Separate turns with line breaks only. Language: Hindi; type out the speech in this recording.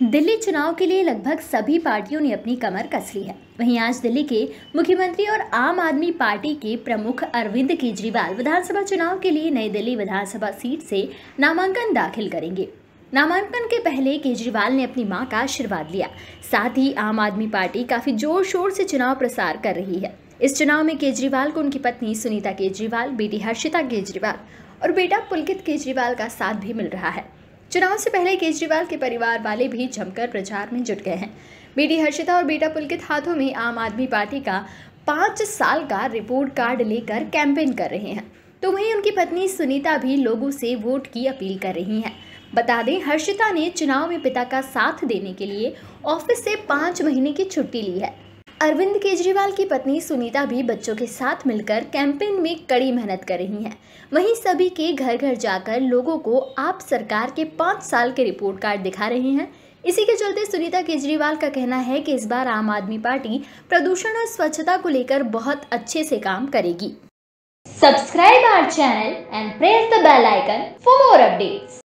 हम्म। दिल्ली चुनाव के लिए लगभग सभी पार्टियों ने अपनी कमर कस ली है वहीं आज दिल्ली के मुख्यमंत्री और आम आदमी पार्टी के प्रमुख अरविंद केजरीवाल विधानसभा चुनाव के लिए नई दिल्ली विधानसभा सीट से नामांकन दाखिल करेंगे नामांकन के पहले केजरीवाल ने अपनी मां का आशीर्वाद लिया साथ ही आम आदमी पार्टी काफी जोर शोर से चुनाव प्रसार कर रही है इस चुनाव में केजरीवाल को उनकी पत्नी सुनीता केजरीवाल बेटी हर्षिता केजरीवाल और बेटा पुलकित केजरीवाल का साथ भी मिल रहा है चुनाव से पहले केजरीवाल के परिवार वाले भी जमकर प्रचार में जुट गए हैं बेटी हर्षिता और बेटा पुलकित हाथों में आम आदमी पार्टी का पाँच साल का रिपोर्ट कार्ड लेकर कैंपेन कर रहे हैं तो वहीं उनकी पत्नी सुनीता भी लोगों से वोट की अपील कर रही हैं बता दें हर्षिता ने चुनाव में पिता का साथ देने के लिए ऑफिस से पाँच महीने की छुट्टी ली है अरविंद केजरीवाल की पत्नी सुनीता भी बच्चों के साथ मिलकर कैंपेन में कड़ी मेहनत कर रही हैं वहीं सभी के घर घर जाकर लोगों को आप सरकार के पाँच साल के रिपोर्ट कार्ड दिखा रहे हैं इसी के चलते सुनीता केजरीवाल का कहना है कि इस बार आम आदमी पार्टी प्रदूषण और स्वच्छता को लेकर बहुत अच्छे से काम करेगी subscribe our channel and press the bell icon for more updates